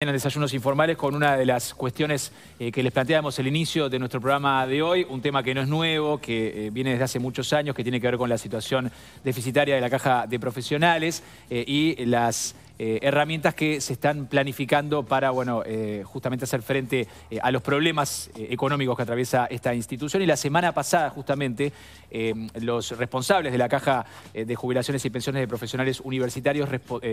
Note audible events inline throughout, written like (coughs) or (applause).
En Desayunos Informales con una de las cuestiones eh, que les planteamos el inicio de nuestro programa de hoy, un tema que no es nuevo, que eh, viene desde hace muchos años, que tiene que ver con la situación deficitaria de la caja de profesionales eh, y las eh, herramientas que se están planificando para, bueno, eh, justamente hacer frente eh, a los problemas económicos que atraviesa esta institución. Y la semana pasada, justamente, los responsables de la Caja de Jubilaciones y Pensiones de Profesionales Universitarios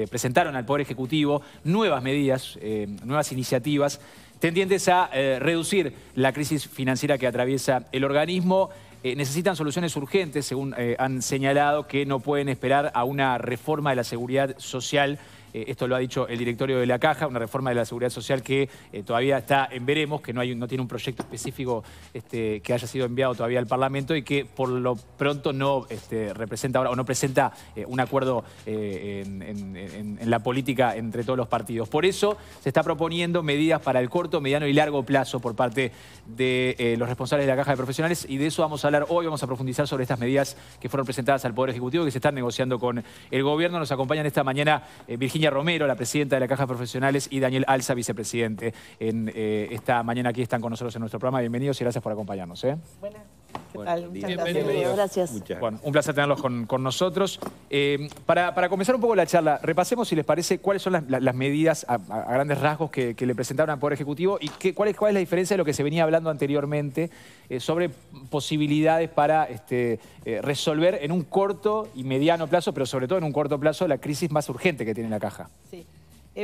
presentaron al Poder Ejecutivo nuevas medidas, nuevas iniciativas tendientes a reducir la crisis financiera que atraviesa el organismo. necesitan soluciones urgentes, según han señalado, que no pueden esperar a una reforma de la seguridad social eh, esto lo ha dicho el directorio de la Caja, una reforma de la seguridad social que eh, todavía está en veremos, que no, tiene un proyecto específico este, que haya sido enviado todavía al Parlamento y que por lo pronto no este, representa ahora o no presenta eh, un acuerdo en, la política entre todos los partidos. Por eso se está proponiendo medidas para el corto, mediano y largo plazo por parte de los responsables de la Caja de Profesionales y de eso vamos a hablar hoy, vamos a profundizar sobre estas medidas que fueron presentadas al Poder Ejecutivo que se están negociando con el Gobierno. Nos acompañan esta mañana Virginia Romero, la presidenta de la Caja Profesionales, y Daniel Alza, vicepresidente. En, eh, esta mañana aquí están con nosotros en nuestro programa. Bienvenidos y gracias por acompañarnos. ¿eh? ¿Qué tal? Muchas gracias. un placer tenerlos con, nosotros. Eh, para, comenzar un poco la charla, repasemos, si les parece, cuáles son las, medidas a, grandes rasgos que, le presentaron al Poder Ejecutivo y qué, cuál, es, la diferencia de lo que se venía hablando anteriormente eh, sobre posibilidades para este, eh, resolver en un corto y mediano plazo, pero sobre todo en un corto plazo, la crisis más urgente que tiene la caja. Sí.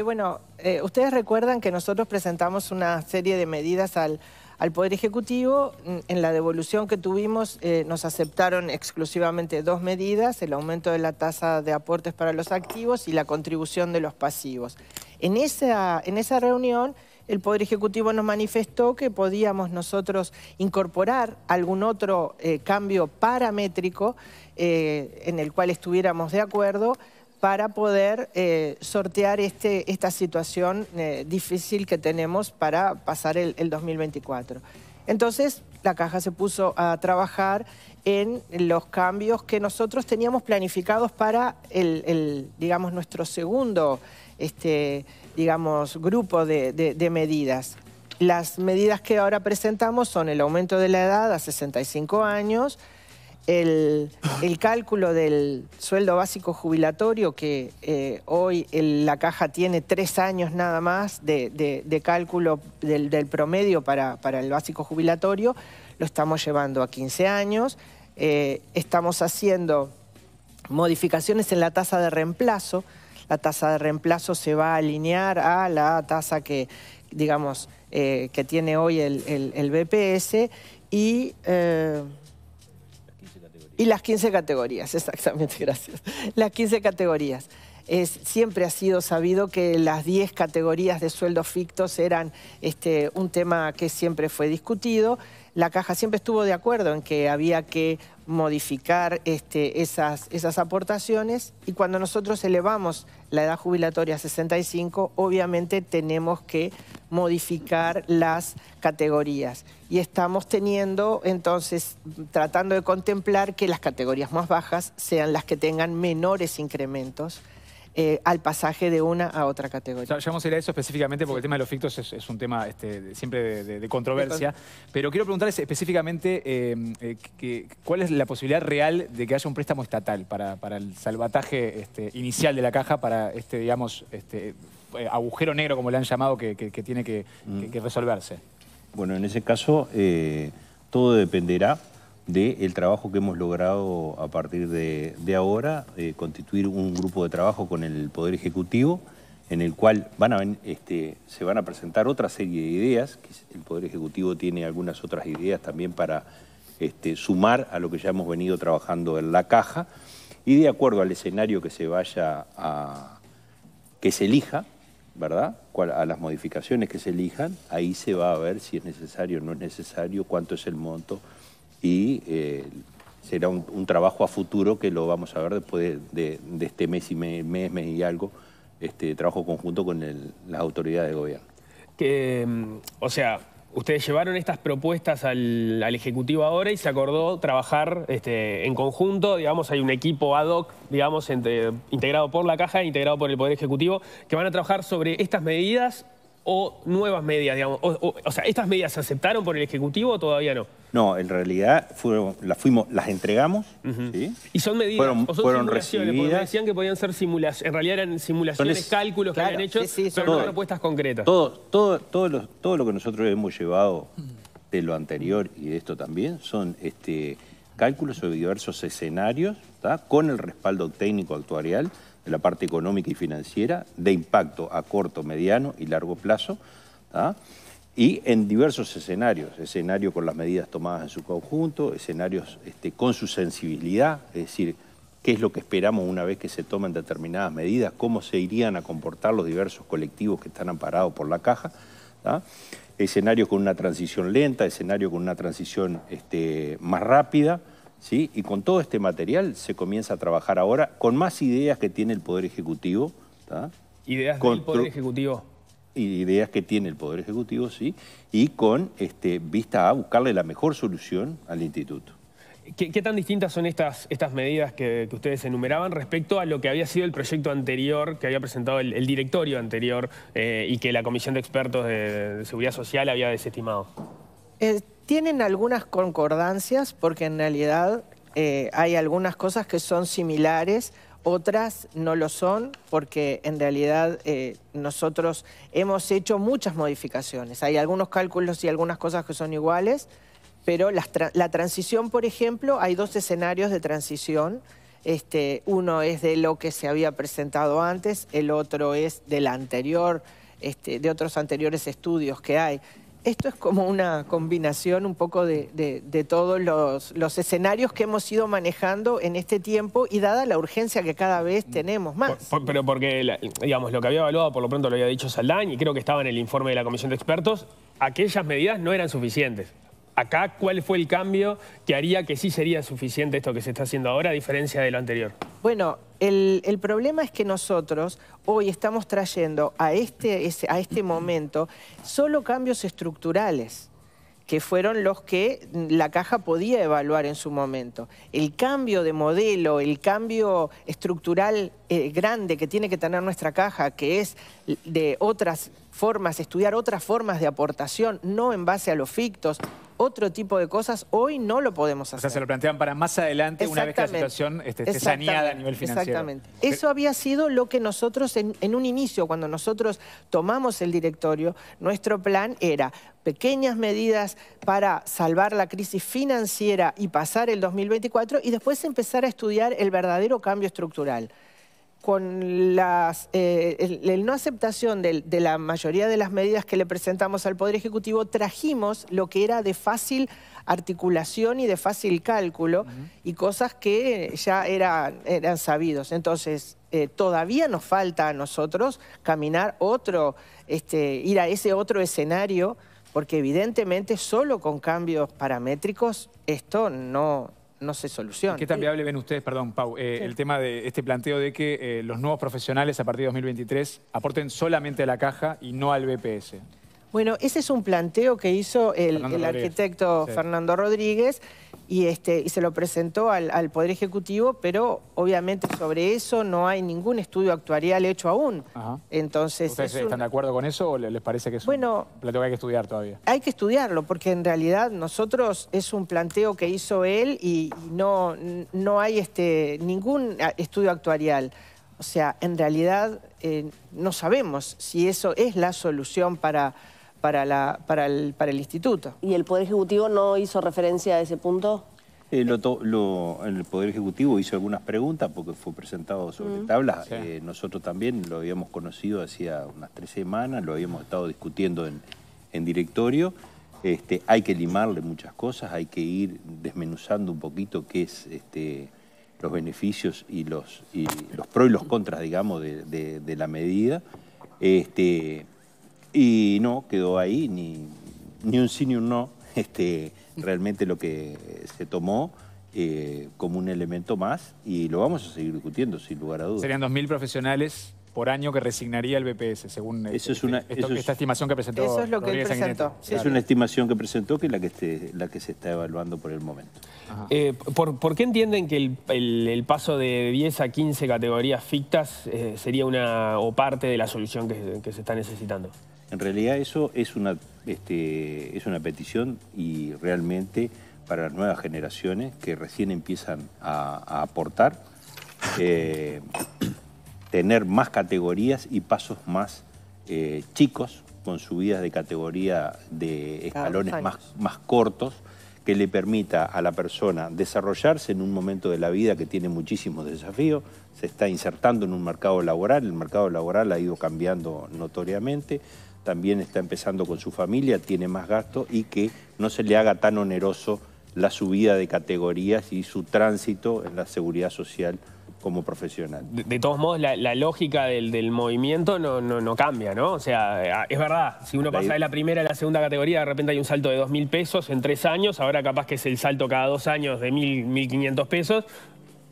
bueno, ustedes recuerdan que nosotros presentamos una serie de medidas al al Poder Ejecutivo. Mm, en la devolución que tuvimos eh, nos aceptaron exclusivamente dos medidas, el aumento de la tasa de aportes para los activos y la contribución de los pasivos. En esa, reunión el Poder Ejecutivo nos manifestó que podíamos nosotros incorporar algún otro eh, cambio paramétrico eh, en el cual estuviéramos de acuerdo para poder eh, sortear este, esta situación eh, difícil que tenemos para pasar el, 2024. Entonces, la caja se puso a trabajar en los cambios que nosotros teníamos planificados para el, digamos, nuestro segundo este, digamos, grupo de medidas. Las medidas que ahora presentamos son el aumento de la edad a 65 años, el, cálculo del sueldo básico jubilatorio, que eh, hoy la caja tiene tres años nada más de, cálculo del, promedio para, el básico jubilatorio, lo estamos llevando a 15 años, eh, estamos haciendo modificaciones en la tasa de reemplazo, la tasa de reemplazo se va a alinear a la tasa que, digamos, eh, que tiene hoy el, BPS y y las 15 categorías, (laughs) exactamente, gracias. Las 15 categorías. siempre ha sido sabido que las 10 categorías de sueldos fictos eran este, un tema que siempre fue discutido la Caja siempre estuvo de acuerdo en que había que modificar este, esas, esas aportaciones y cuando nosotros elevamos la edad jubilatoria a 65, obviamente tenemos que modificar las categorías. Y estamos teniendo, entonces, tratando de contemplar que las categorías más bajas sean las que tengan menores incrementos eh, al pasaje de una a otra categoría. Ya, vamos a ir a eso específicamente porque el tema de los fictos es, un tema este, siempre de, controversia. Pero quiero preguntarles específicamente eh, eh, cuál es la posibilidad real de que haya un préstamo estatal para, el salvataje este, inicial de la caja, para este, digamos, este, agujero negro, como le han llamado, que, tiene mm. que, resolverse. Bueno, en ese caso todo dependerá del trabajo que hemos logrado a partir de, ahora, eh, constituir un grupo de trabajo con el Poder Ejecutivo, en el cual este, se van a presentar otra serie de ideas, que el Poder Ejecutivo tiene algunas otras ideas también para este, sumar a lo que ya hemos venido trabajando en la caja, y de acuerdo al escenario que se vaya a... que se elija, ¿verdad? A las modificaciones que se elijan, ahí se va a ver si es necesario o no es necesario, cuánto es el monto, y eh, será un, trabajo a futuro que lo vamos a ver después de, este mes y mes, mes, y algo, este trabajo conjunto con las autoridades de gobierno. Que, mm, o sea, ustedes llevaron estas propuestas al, Ejecutivo ahora y se acordó trabajar este, en conjunto, digamos, hay un equipo ad hoc, digamos, integrado por la Caja, e integrado por el Poder Ejecutivo, que van a trabajar sobre estas medidas o nuevas medidas, digamos? O, sea, ¿estas medidas se aceptaron por el Ejecutivo o todavía no? No, en realidad las, entregamos. ¿Y son medidas? o son fueron decían que podían ser simulaciones. En realidad eran simulaciones, cálculos que habían hecho, pero no propuestas concretas. Todo, lo, que nosotros hemos llevado de lo anterior y de esto también son este, cálculos sobre diversos escenarios, con el respaldo técnico actuarial, de la parte económica y financiera, de impacto a corto, mediano y largo plazo, ¿ah? y en diversos escenarios, escenario con las medidas tomadas en su conjunto, escenarios este, con su sensibilidad, es decir, qué es lo que esperamos una vez que se tomen determinadas medidas, cómo se irían a comportar los diversos colectivos que están amparados por la caja, ¿ah? escenarios con una transición lenta, escenario con una transición este, más rápida, ¿sí? Y con todo este material se comienza a trabajar ahora con más ideas que tiene el Poder Ejecutivo. ¿Ideas del Poder Ejecutivo? Ideas que tiene el Poder Ejecutivo, sí, y con este, vista a buscarle la mejor solución al instituto. ¿Qué, tan distintas son estas, estas medidas que, ustedes enumeraban respecto a lo que había sido el proyecto anterior, que había presentado el, directorio anterior eh, y que la Comisión de Expertos de, Seguridad Social había desestimado? Eh, tienen algunas concordancias porque en realidad eh, hay algunas cosas que son similares, otras no lo son porque en realidad eh, nosotros hemos hecho muchas modificaciones. Hay algunos cálculos y algunas cosas que son iguales, pero la, transición, por ejemplo, hay dos escenarios de transición. Este, uno es de lo que se había presentado antes, el otro es del anterior, este, de otros anteriores estudios que hay. Esto es como una combinación un poco de, todos los, escenarios que hemos ido manejando en este tiempo y dada la urgencia que cada vez tenemos más. pero porque, digamos, lo que había evaluado, por lo pronto lo había dicho Saldán y creo que estaba en el informe de la Comisión de Expertos, aquellas medidas no eran suficientes acá, ¿cuál fue el cambio que haría que sí sería suficiente esto que se está haciendo ahora a diferencia de lo anterior? Bueno, el, problema es que nosotros hoy estamos trayendo a este, a este momento solo cambios estructurales que fueron los que la caja podía evaluar en su momento. El cambio de modelo, el cambio estructural eh, grande que tiene que tener nuestra caja, que es de otras formas, estudiar otras formas de aportación, no en base a los fictos, otro tipo de cosas, hoy no lo podemos hacer. O sea, se lo plantean para más adelante, una vez que la situación esté, saneada a nivel financiero. Exactamente. Eh, Eso había sido lo que nosotros, en, en un inicio, cuando nosotros tomamos el directorio, nuestro plan era pequeñas medidas para salvar la crisis financiera y pasar el 2024 y después empezar a estudiar el verdadero cambio estructural con las, eh, no aceptación de, la mayoría de las medidas que le presentamos al Poder Ejecutivo, trajimos lo que era de fácil articulación y de fácil cálculo y cosas que ya eran, sabidos. Entonces, eh, todavía nos falta a nosotros caminar otro, este, ir a ese otro escenario, porque evidentemente solo con cambios paramétricos esto no, no se soluciona. ¿Qué tan viable ven ustedes, perdón, Pau, eh, el tema de este planteo de que eh, los nuevos profesionales a partir de 2023 aporten solamente a la caja y no al BPS? Bueno, ese es un planteo que hizo el, arquitecto Fernando Rodríguez y, este, y se lo presentó al, Poder Ejecutivo, pero obviamente sobre eso no hay ningún estudio actuarial hecho aún. Entonces, ¿Ustedes están de acuerdo con eso o les parece que es bueno, un planteo que hay que estudiar todavía? Hay que estudiarlo, porque en realidad nosotros es un planteo que hizo él y no, no hay este, ningún estudio actuarial. O sea, en realidad eh, no sabemos si eso es la solución para para, la, para, el, instituto. ¿Y el Poder Ejecutivo no hizo referencia a ese punto? Eh, el Poder Ejecutivo hizo algunas preguntas porque fue presentado sobre tablas. Eh, nosotros también lo habíamos conocido hacía unas tres semanas, lo habíamos estado discutiendo en, directorio. Este, hay que limarle muchas cosas, hay que ir desmenuzando un poquito qué es este, los beneficios y los, los pros y los contras, digamos, de, la medida. Este, y no, quedó ahí, ni, un sí ni un no. (laughs) Este, realmente lo que se tomó eh, como un elemento más y lo vamos a seguir discutiendo, sin lugar a dudas. Serían 2.000 profesionales por año que resignaría el BPS, según este, eso es esta estimación que presentó. Eso es lo que presentó. es una estimación que presentó que es la que, la que se está evaluando por el momento. Eh, ¿por, qué entienden que el, paso de 10 a 15 categorías fictas eh, sería una o parte de la solución que se está necesitando? En realidad eso es una, este, es una petición y realmente para las nuevas generaciones que recién empiezan a, aportar, eh, (coughs) tener más categorías y pasos más eh, chicos con subidas de categoría de escalones más, más cortos que le permita a la persona desarrollarse en un momento de la vida que tiene muchísimos desafíos, se está insertando en un mercado laboral, el mercado laboral ha ido cambiando notoriamente, también está empezando con su familia, tiene más gasto y que no se le haga tan oneroso la subida de categorías y su tránsito en la seguridad social como profesional. De, todos modos, la, lógica del, movimiento no, no, no, cambia, ¿no? O sea, es verdad, si uno pasa de la primera a la segunda categoría, de repente hay un salto de 2.000 pesos en tres años, ahora capaz que es el salto cada dos años de 1.500 pesos,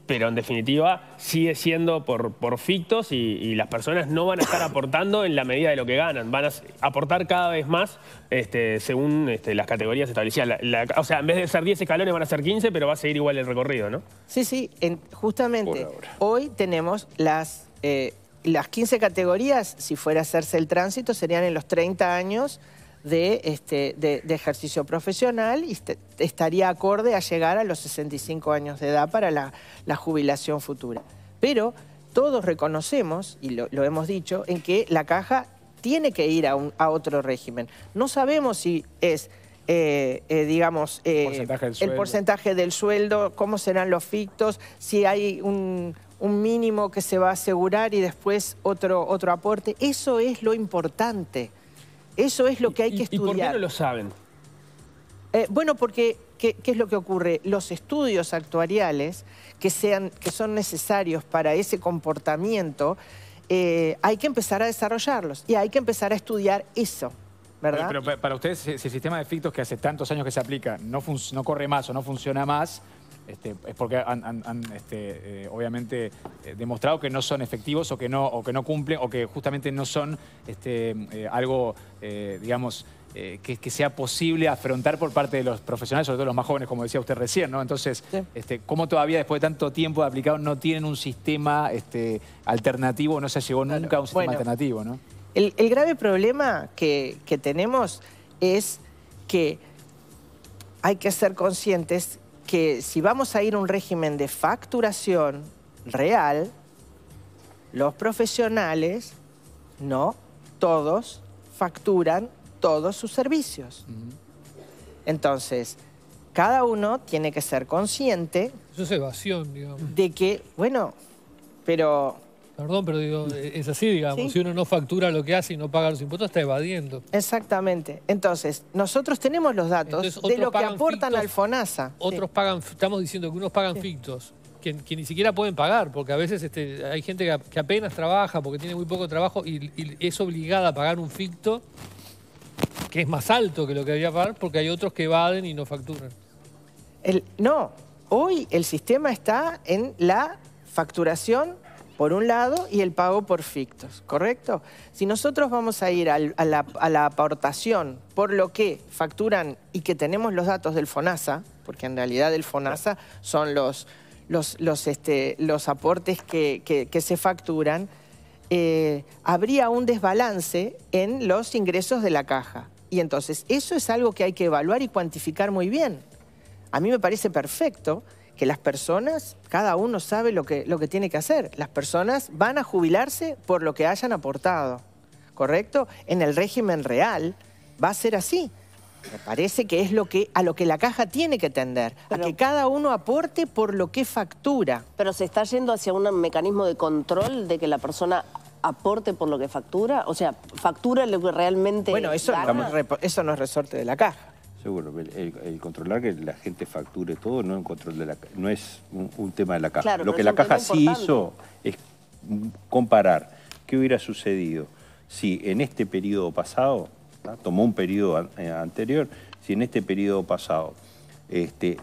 pero en definitiva sigue siendo por, por fictos y, las personas no van a estar aportando en la medida de lo que ganan, van a aportar cada vez más este, según este, las categorías establecidas. o sea, en vez de ser 10 escalones van a ser 15, pero va a seguir igual el recorrido, ¿no? Sí, sí, justamente hoy tenemos las, eh, las 15 categorías, si fuera a hacerse el tránsito, serían en los 30 años de, este, de, ejercicio profesional y este, estaría acorde a llegar a los 65 años de edad para la, jubilación futura. Pero todos reconocemos, y lo, hemos dicho, en que la caja tiene que ir a, un, a otro régimen. No sabemos si es... Eh, eh, digamos, eh, el porcentaje del sueldo, cómo serán los fictos, si hay un, un mínimo que se va a asegurar y después otro, otro aporte. Eso es lo importante. Eso es lo que hay que estudiar. ¿Y por qué no lo saben? Eh, bueno, porque ¿qué, es lo que ocurre? Los estudios actuariales que, sean, que son necesarios para ese comportamiento, eh, hay que empezar a desarrollarlos y hay que empezar a estudiar eso. ¿verdad? Pero, para ustedes, si el sistema de efectos que hace tantos años que se aplica no, no corre más o no funciona más, este, es porque han, este, eh, obviamente eh, demostrado que no son efectivos o que no, o que no cumplen o que justamente no son este, eh, algo, digamos, que, sea posible afrontar por parte de los profesionales, sobre todo los más jóvenes, como decía usted recién, ¿no? Entonces, ¿cómo todavía después de tanto tiempo de aplicado no tienen un sistema este, alternativo, no se llegó nunca a un sistema alternativo, ¿no? El, grave problema que, que tenemos es que hay que ser conscientes que si vamos a ir a un régimen de facturación real, los profesionales, no todos, facturan todos sus servicios. Entonces, cada uno tiene que ser consciente... Eso es evasión, digamos. De que, bueno, pero Perdón, pero digo, es así, digamos. Si uno no factura lo que hace y no paga los impuestos, está evadiendo. Exactamente. Entonces, nosotros tenemos los datos de lo que aportan al FONASA. Otros pagan, estamos diciendo que unos pagan fictos, que, ni siquiera pueden pagar, porque a veces este, hay gente que, apenas trabaja, porque tiene muy poco trabajo y, es obligada a pagar un ficto que es más alto que lo que debería pagar, porque hay otros que evaden y no facturan. no, hoy el sistema está en la facturación por un lado y el pago por fictos, ¿correcto? Si nosotros vamos a ir a, la, aportación por lo que facturan y que tenemos los datos del FONASA, porque en realidad el FONASA son los, los, este, aportes que, se facturan, eh, habría un desbalance en los ingresos de la caja. Y entonces eso es algo que hay que evaluar y cuantificar muy bien. A mí me parece perfecto que las personas, cada uno sabe lo que, lo que tiene que hacer. Las personas van a jubilarse por lo que hayan aportado, ¿correcto? En el régimen real va a ser así. Me parece que es lo que, a lo que la caja tiene que tender, a que cada uno aporte por lo que factura. Pero se está yendo hacia un mecanismo de control de que la persona aporte por lo que factura, o sea, factura lo que realmente Bueno, eso, eso no es resorte de la caja. Seguro, el, controlar que la gente facture todo no, es un, tema de la caja. Lo que la caja sí hizo es comparar qué hubiera sucedido si en este periodo pasado, tomó un periodo eh, anterior, si en este periodo pasado este,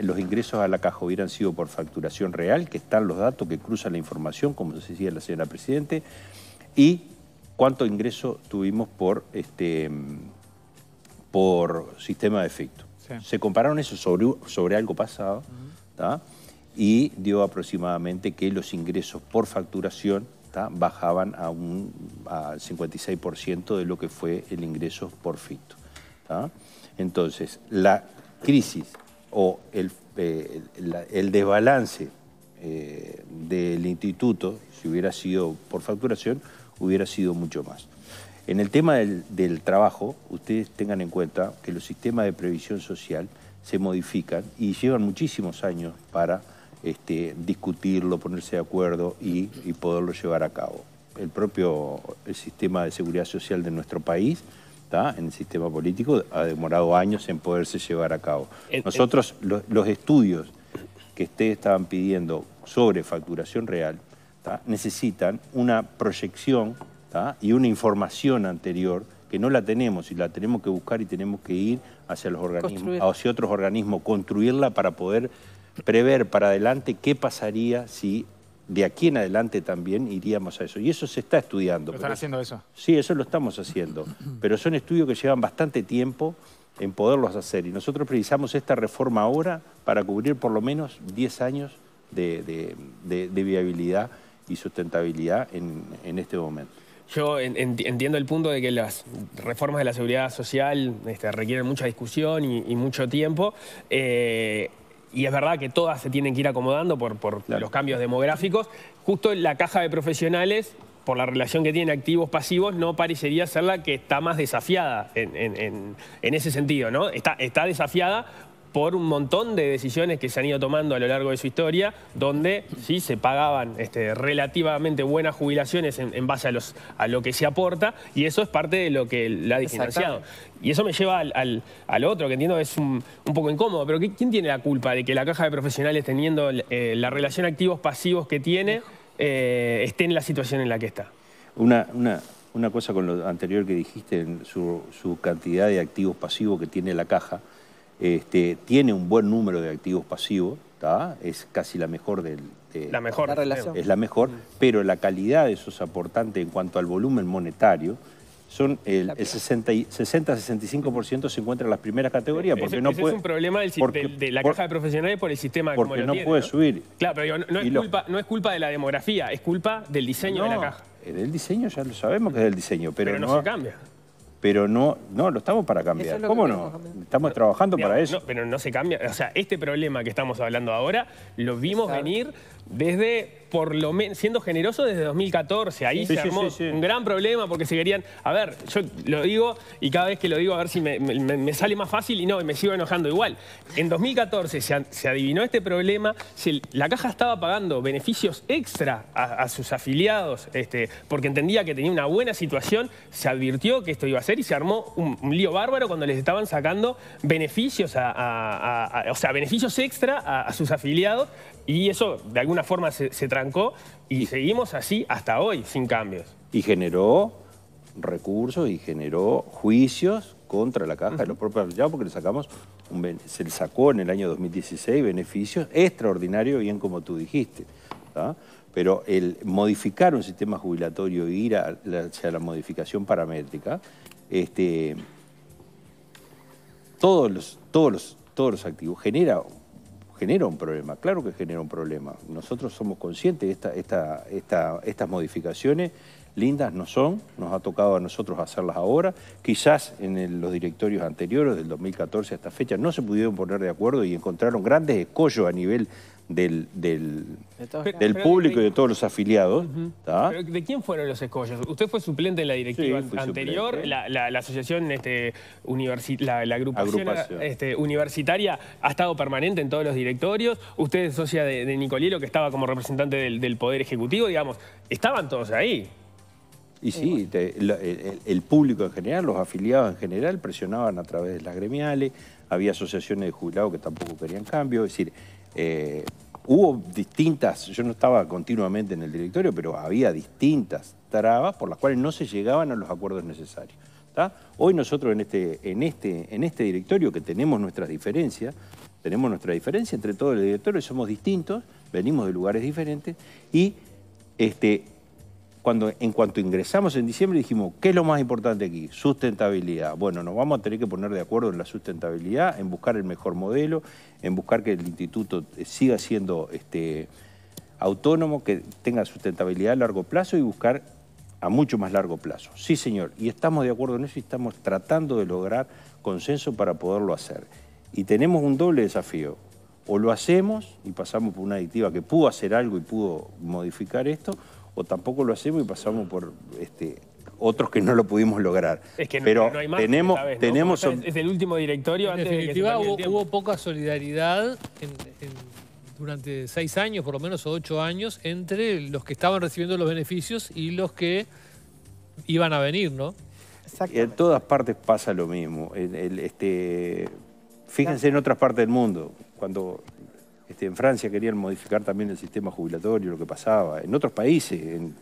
los ingresos a la caja hubieran sido por facturación real, que están los datos que cruzan la información, como decía la señora Presidente, y cuánto ingreso tuvimos por... Este, por sistema de efecto. Se compararon eso sobre, algo pasado y dio aproximadamente que los ingresos por facturación bajaban a un 56% de lo que fue el ingreso por ficto. Entonces, la crisis o el, eh, desbalance eh, del instituto, si hubiera sido por facturación, hubiera sido mucho más. En el tema del, trabajo, ustedes tengan en cuenta que los sistemas de previsión social se modifican y llevan muchísimos años para este, discutirlo, ponerse de acuerdo y, poderlo llevar a cabo. El propio el sistema de seguridad social de nuestro país, en el sistema político, ha demorado años en poderse llevar a cabo. Nosotros, los, estudios que ustedes estaban pidiendo sobre facturación real, necesitan una proyección y una información anterior que no la tenemos y la tenemos que buscar y tenemos que ir hacia los organismos, hacia otros organismos, construirla para poder prever para adelante qué pasaría si de aquí en adelante también iríamos a eso. Y eso se está estudiando. ¿Lo están haciendo eso? Sí, eso lo estamos haciendo. (clears throat) Pero son estudios que llevan bastante tiempo en poderlos hacer. Y nosotros precisamos esta reforma ahora para cubrir por lo menos 10 años de, viabilidad y sustentabilidad en este momento. Yo entiendo el punto de que las reformas de la seguridad social este, requieren mucha discusión y, mucho tiempo. Eh, y es verdad que todas se tienen que ir acomodando por, por los cambios demográficos. Justo la caja de profesionales, por la relación que tienen activos-pasivos, no parecería ser la que está más desafiada en, ese sentido, ¿no? Está, está desafiada por un montón de decisiones que se han ido tomando a lo largo de su historia, donde sí se pagaban este, relativamente buenas jubilaciones en, base a, lo que se aporta, y eso es parte de lo que la ha diferenciado. Y eso me lleva al, otro, que entiendo es un, poco incómodo, pero ¿quién tiene la culpa de que la caja de profesionales, teniendo eh, la relación activos-pasivos que tiene, eh, esté en la situación en la que está? Una, cosa con lo anterior que dijiste, su cantidad de activos pasivos que tiene la caja, este, tiene un buen número de activos pasivos, es casi la mejor la mejor relación. Es la mejor, mm. pero la calidad de esos aportantes en cuanto al volumen monetario son el, 60-65% se encuentra en las primeras categorías. Porque no es un problema de la caja de profesionales por el sistema Porque como lo no puede subir. Claro, pero no, es culpa, no, es culpa, de la demografía, es culpa del diseño de la caja. Del diseño ya lo sabemos que es el diseño, pero, pero no, se cambia pero no, no, lo estamos para cambiar. ¿Cómo no? Estamos trabajando para eso. pero no se cambia, o sea, este problema que estamos hablando ahora lo vimos venir desde por lo menos, siendo generoso desde 2014. Ahí se armó un gran problema porque se querían... A ver, yo lo digo y cada vez que lo digo a ver si me, sale más fácil y no, me sigo enojando igual. En 2014 se, adivinó este problema, la caja estaba pagando beneficios extra a, sus afiliados este, porque entendía que tenía una buena situación, se advirtió que esto iba a ser y se armó un, lío bárbaro cuando les estaban sacando beneficios, o sea, beneficios extra a sus afiliados y eso de alguna forma se, trancó y, seguimos así hasta hoy, sin cambios. Y generó recursos y generó juicios contra la caja de los propios Ya porque le sacamos un, se le sacó en el año 2016 beneficios extraordinarios, bien como tú dijiste. Pero el modificar un sistema jubilatorio e ir la, hacia la modificación paramétrica, este, todos, los, todos, los, todos los activos genera genera un problema, claro que genera un problema. Nosotros somos conscientes, esta, esta, esta, estas modificaciones lindas no son, nos ha tocado a nosotros hacerlas ahora, quizás en los directorios anteriores del 2014 a esta fecha no se pudieron poner de acuerdo y encontraron grandes escollos a nivel del, del, público y de todos los afiliados. ¿De quién fueron los escollos? Usted fue suplente en la directiva anterior, la, la, asociación, este, la, este, universitaria ha estado permanente en todos los directorios, usted es socia de, de que estaba como representante del, Poder Ejecutivo, digamos, estaban todos ahí. Y sí, el, público en general, los afiliados en general presionaban a través de las gremiales, había asociaciones de jubilados que tampoco querían cambio, es decir, eh, hubo distintas, yo no estaba continuamente en el directorio, pero había distintas trabas por las cuales no se llegaban a los acuerdos necesarios. Hoy nosotros en este, en, este, en este directorio, que tenemos nuestras diferencias, tenemos nuestra diferencia entre todos los directorios, somos distintos, venimos de lugares diferentes y este, cuando en cuanto ingresamos en diciembre dijimos, ¿qué es lo más importante aquí? Sustentabilidad. Bueno, nos vamos a tener que poner de acuerdo en la sustentabilidad, en buscar el mejor modelo, en buscar que el instituto eh, siga siendo este, autónomo, que tenga sustentabilidad a largo plazo y buscar a mucho más largo plazo. Sí, señor, y estamos de acuerdo en eso y estamos tratando de lograr consenso para poderlo hacer. Y tenemos un doble desafío, o lo hacemos y pasamos por una adictiva que pudo hacer algo y pudo modificar esto, o tampoco lo hacemos y pasamos por este, otros que no lo pudimos lograr. Es que no, Pero hay más tenemos, tenemos... Es el último directorio. antes de que hubo, poca solidaridad durante seis años, por lo menos, o ocho años, entre los que estaban recibiendo los beneficios y los que iban a venir, ¿no? En todas partes pasa lo mismo. Este, fíjense en otras partes del mundo cuando este, en Francia querían modificar también el sistema jubilatorio, lo que pasaba, en otros países, en,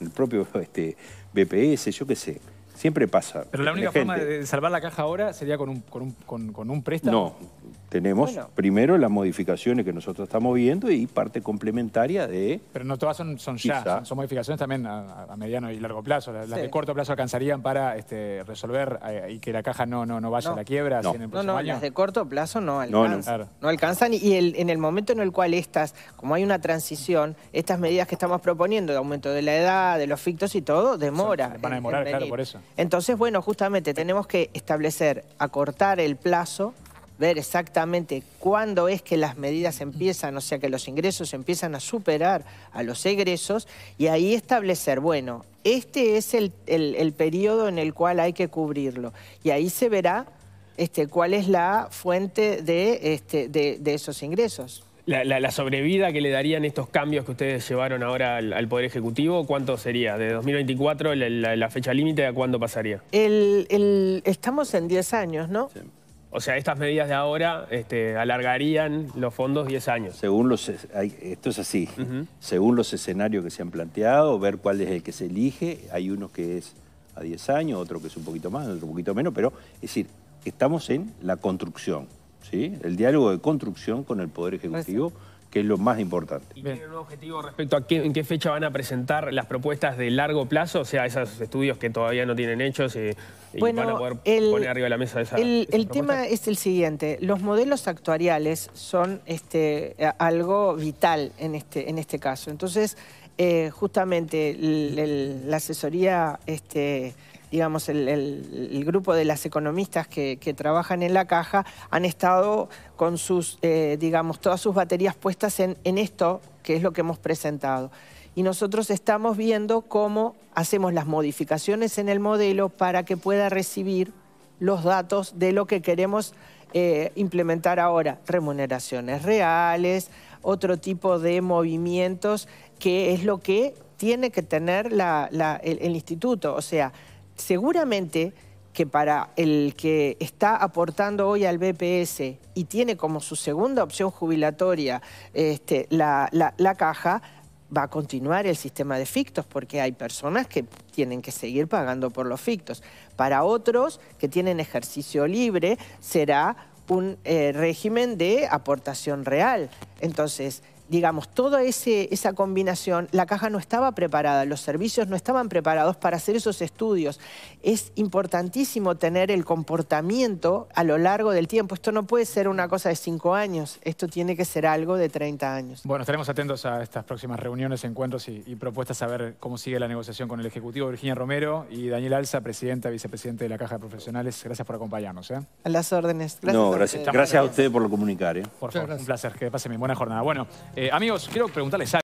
el propio este, BPS, yo qué sé. Siempre pasa. Pero la única forma de salvar la caja ahora sería con un, con un, con un préstamo. No, tenemos primero las modificaciones que nosotros estamos viendo y parte complementaria de... Pero no todas son, son ya, son, modificaciones también a, mediano y largo plazo. Las, de corto plazo alcanzarían para este, resolver eh, y que la caja no, no, no vaya a la quiebra. No, no, las de corto plazo no alcanzan. No, alcanzan y en el momento en el cual estas, como hay una transición, estas medidas que estamos proponiendo de aumento de la edad, de los fictos y todo, demora. van a demorar, claro, por eso. Entonces, bueno, justamente tenemos que establecer, acortar el plazo ver exactamente cuándo es que las medidas empiezan, o sea que los ingresos empiezan a superar a los egresos y ahí establecer, bueno, este es el, periodo en el cual hay que cubrirlo y ahí se verá este, cuál es la fuente de, este, de, esos ingresos. La, sobrevida que le darían estos cambios que ustedes llevaron ahora al, Poder Ejecutivo, ¿cuánto sería? ¿De 2024 la, fecha límite a cuándo pasaría? estamos en 10 años, ¿no? O sea, estas medidas de ahora este, alargarían los fondos 10 años. Según los, esto es así. Según los escenarios que se han planteado, ver cuál es el que se elige. Hay uno que es a 10 años, otro que es un poquito más, otro un poquito menos, pero es decir, estamos en la construcción, ¿sí? El diálogo de construcción con el Poder Ejecutivo. Pues que es lo más importante. ¿Y tienen un objetivo respecto a qué, en qué fecha van a presentar las propuestas de largo plazo? O sea, esos estudios que todavía no tienen hechos y, van a poder poner arriba de la mesa esa El, el tema es el siguiente. Los modelos actuariales son este, algo vital en este, en este caso. Entonces, eh, justamente la asesoría... Este, digamos, el, grupo de las economistas que, trabajan en la caja han estado con sus, eh, digamos, todas sus baterías puestas en, esto, que es lo que hemos presentado y nosotros estamos viendo cómo hacemos las modificaciones en el modelo para que pueda recibir los datos de lo que queremos eh, implementar ahora, remuneraciones reales, otro tipo de movimientos, que es lo que tiene que tener el, el instituto. O sea, seguramente que para el que está aportando hoy al BPS y tiene como su segunda opción jubilatoria este, la, caja, va a continuar el sistema de fictos porque hay personas que tienen que seguir pagando por los fictos. Para otros que tienen ejercicio libre será un eh, régimen de aportación real. Entonces, digamos, toda esa combinación, la caja no estaba preparada, los servicios no estaban preparados para hacer esos estudios. Es importantísimo tener el comportamiento a lo largo del tiempo. Esto no puede ser una cosa de cinco años, esto tiene que ser algo de 30 años. Bueno, estaremos atentos a estas próximas reuniones, encuentros y, propuestas a ver cómo sigue la negociación con el Ejecutivo Virginia Romero y Daniel Alza, presidenta, vicepresidente de la Caja de Profesionales. Gracias por acompañarnos. ¿eh? A las órdenes. Gracias no, gracias a, gracias usted por lo comunicar. ¿eh? Por favor, un placer. Que pase mi buena jornada. Bueno, eh, amigos, quiero preguntarles algo.